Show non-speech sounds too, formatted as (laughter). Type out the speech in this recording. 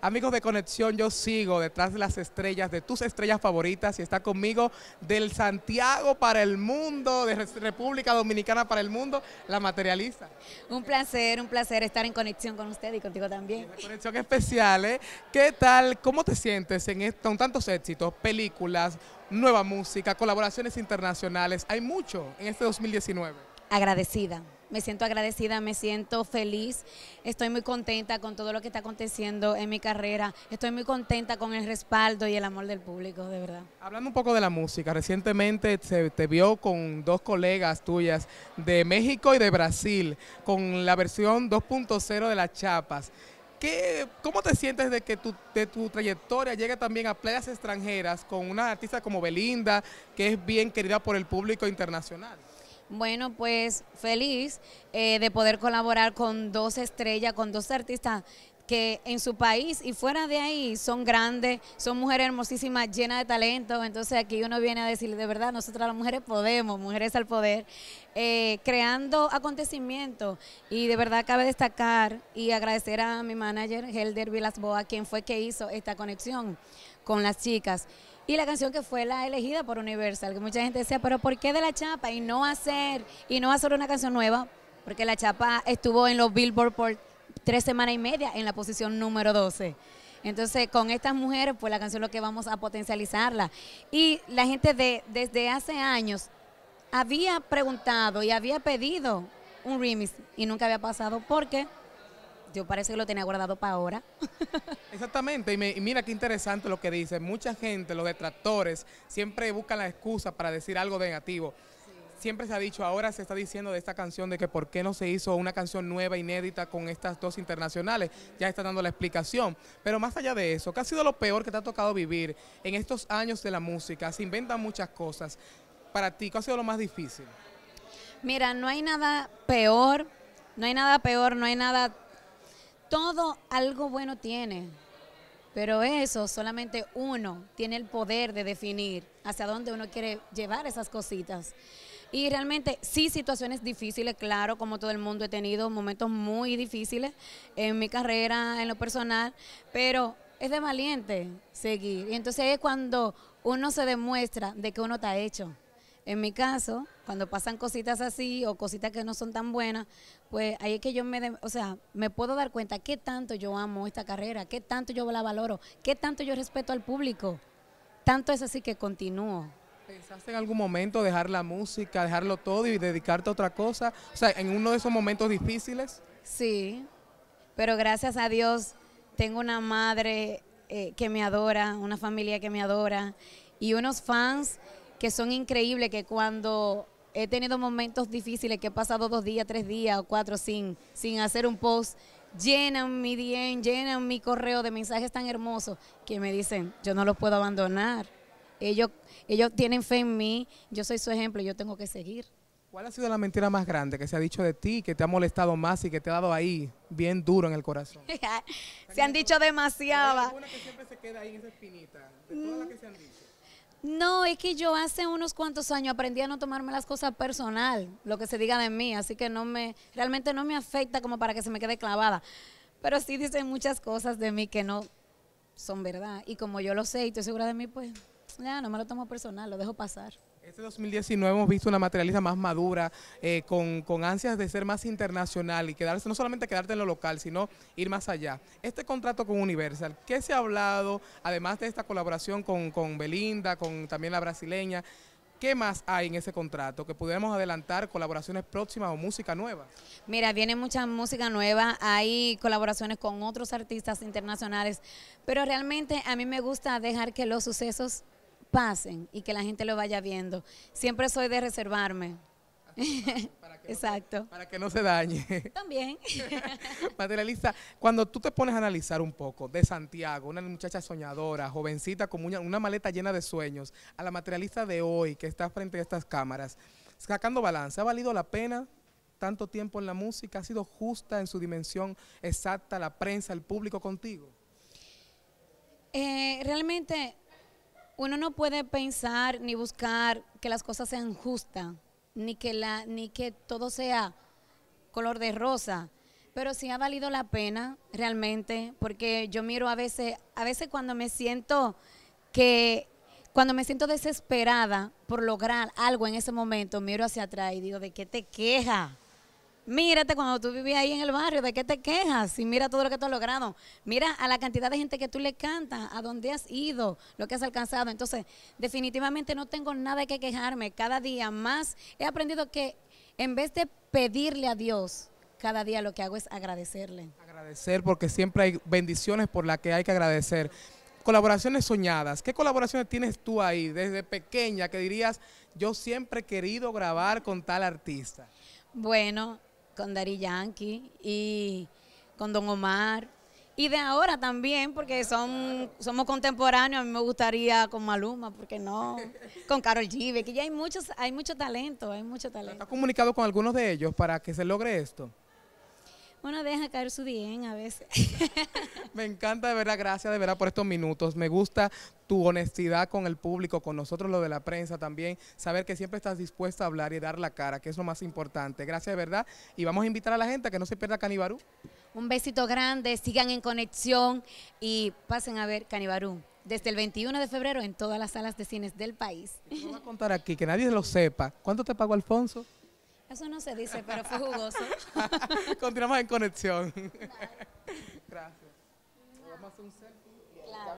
Amigos de Conexión, yo sigo detrás de las estrellas, de tus estrellas favoritas y está conmigo del Santiago para el mundo, de República Dominicana para el mundo, la materializa. Un placer, un placer estar en conexión con usted y contigo también. Una conexión especial, ¿eh? ¿Qué tal? ¿Cómo te sientes en esto, con tantos éxitos, películas, nueva música, colaboraciones internacionales? Hay mucho en este 2019. Agradecida me siento agradecida, me siento feliz, estoy muy contenta con todo lo que está aconteciendo en mi carrera, estoy muy contenta con el respaldo y el amor del público, de verdad. Hablando un poco de la música, recientemente se te vio con dos colegas tuyas de México y de Brasil, con la versión 2.0 de las chapas. ¿Qué, ¿Cómo te sientes de que tu, tu trayectoria llegue también a playas extranjeras con una artista como Belinda, que es bien querida por el público internacional? Bueno, pues feliz eh, de poder colaborar con dos estrellas, con dos artistas que en su país y fuera de ahí son grandes, son mujeres hermosísimas, llenas de talento. Entonces aquí uno viene a decir, de verdad, nosotras las mujeres podemos, mujeres al poder, eh, creando acontecimientos. Y de verdad cabe destacar y agradecer a mi manager, Helder Vilasboa, quien fue que hizo esta conexión con las chicas. Y la canción que fue la elegida por Universal, que mucha gente decía, pero ¿por qué de la chapa? Y no hacer, y no hacer una canción nueva, porque la chapa estuvo en los Billboard por tres semanas y media en la posición número 12. Entonces, con estas mujeres, pues la canción lo que vamos a potencializarla. Y la gente de, desde hace años había preguntado y había pedido un remix y nunca había pasado porque yo parece que lo tenía guardado para ahora. (laughs) Exactamente, y, mira qué interesante lo que dice. Mucha gente, los detractores, siempre buscan la excusa para decir algo negativo. Siempre se ha dicho, ahora se está diciendo de esta canción de que por qué no se hizo una canción nueva, inédita con estas dos internacionales. Ya está dando la explicación. Pero más allá de eso, ¿qué ha sido lo peor que te ha tocado vivir en estos años de la música? Se inventan muchas cosas. Para ti, ¿qué ha sido lo más difícil? Mira, no hay nada peor, no hay nada peor, no hay nada todo algo bueno tiene, pero eso solamente uno tiene el poder de definir hacia dónde uno quiere llevar esas cositas. Y realmente sí, situaciones difíciles, claro, como todo el mundo he tenido momentos muy difíciles en mi carrera, en lo personal, pero es de valiente seguir. Y entonces es cuando uno se demuestra de que uno está hecho. En mi caso, cuando pasan cositas así o cositas que no son tan buenas, pues ahí es que yo me, o sea, me puedo dar cuenta qué tanto yo amo esta carrera, qué tanto yo la valoro, qué tanto yo respeto al público. Tanto es así que continúo. ¿Pensaste en algún momento dejar la música, dejarlo todo y dedicarte a otra cosa? O sea, en uno de esos momentos difíciles. Sí, pero gracias a Dios tengo una madre eh, que me adora, una familia que me adora y unos fans que son increíbles, que cuando he tenido momentos difíciles, que he pasado dos días, tres días o cuatro sin, sin hacer un post, llenan mi DM, llenan mi correo de mensajes tan hermosos que me dicen, yo no los puedo abandonar. Ellos, ellos tienen fe en mí, yo soy su ejemplo, yo tengo que seguir. ¿Cuál ha sido la mentira más grande que se ha dicho de ti, que te ha molestado más y que te ha dado ahí bien duro en el corazón? (laughs) se han dicho demasiadas. Hay una que siempre se queda ahí esa espinita, de todas las que se han dicho. No, es que yo hace unos cuantos años aprendí a no tomarme las cosas personal, lo que se diga de mí, así que no me, realmente no me afecta como para que se me quede clavada. Pero sí dicen muchas cosas de mí que no son verdad. Y como yo lo sé y estoy segura de mí, pues ya no me lo tomo personal, lo dejo pasar. Este 2019 hemos visto una materialista más madura, eh, con, ansias de ser más internacional y quedarse, no solamente quedarte en lo local, sino ir más allá. Este contrato con Universal, ¿qué se ha hablado, además de esta colaboración con, con Belinda, con también la brasileña? ¿Qué más hay en ese contrato? Que pudiéramos adelantar colaboraciones próximas o música nueva. Mira, viene mucha música nueva, hay colaboraciones con otros artistas internacionales, pero realmente a mí me gusta dejar que los sucesos pasen y que la gente lo vaya viendo. Siempre soy de reservarme. (laughs) Exacto. para que no se dañe. También. (laughs) Materialista, cuando tú te pones a analizar un poco de Santiago, una muchacha soñadora, jovencita con una, maleta llena de sueños, a la materialista de hoy que está frente a estas cámaras, sacando balance, ¿ha valido la pena tanto tiempo en la música? ¿Ha sido justa en su dimensión exacta la prensa, el público contigo? Eh, realmente uno no puede pensar ni buscar que las cosas sean justas, ni que, la, ni que todo sea color de rosa, pero sí ha valido la pena realmente, porque yo miro a veces, a veces cuando me siento que, cuando me siento desesperada por lograr algo en ese momento, miro hacia atrás y digo, ¿de qué te queja. Mírate cuando tú vivías ahí en el barrio, ¿de qué te quejas? Y mira todo lo que tú has logrado. Mira a la cantidad de gente que tú le cantas, a dónde has ido, lo que has alcanzado. Entonces, definitivamente no tengo nada que quejarme. Cada día más he aprendido que en vez de pedirle a Dios, cada día lo que hago es agradecerle. Agradecer porque siempre hay bendiciones por las que hay que agradecer. Colaboraciones soñadas. ¿Qué colaboraciones tienes tú ahí desde pequeña que dirías, yo siempre he querido grabar con tal artista? Bueno, con Dari Yankee y con Don Omar. Y de ahora también, porque son, somos contemporáneos, a mí me gustaría con Maluma, porque no, (laughs) con Carol G, que ya hay muchos, hay mucho talento, hay mucho talento. ¿Ha comunicado con algunos de ellos para que se logre esto? uno deja caer su bien a veces. (laughs) Me encanta, de verdad, gracias de verdad por estos minutos. Me gusta tu honestidad con el público, con nosotros, lo de la prensa también. Saber que siempre estás dispuesta a hablar y dar la cara, que es lo más importante. Gracias de verdad. Y vamos a invitar a la gente a que no se pierda Canibarú. Un besito grande, sigan en conexión y pasen a ver Canibarú desde el 21 de febrero en todas las salas de cines del país. voy a contar aquí, que nadie lo sepa. ¿Cuánto te pagó Alfonso? Eso no se dice, pero fue jugoso. (laughs) Continuamos en conexión. Gracias. Vamos a hacer un selfie. Claro.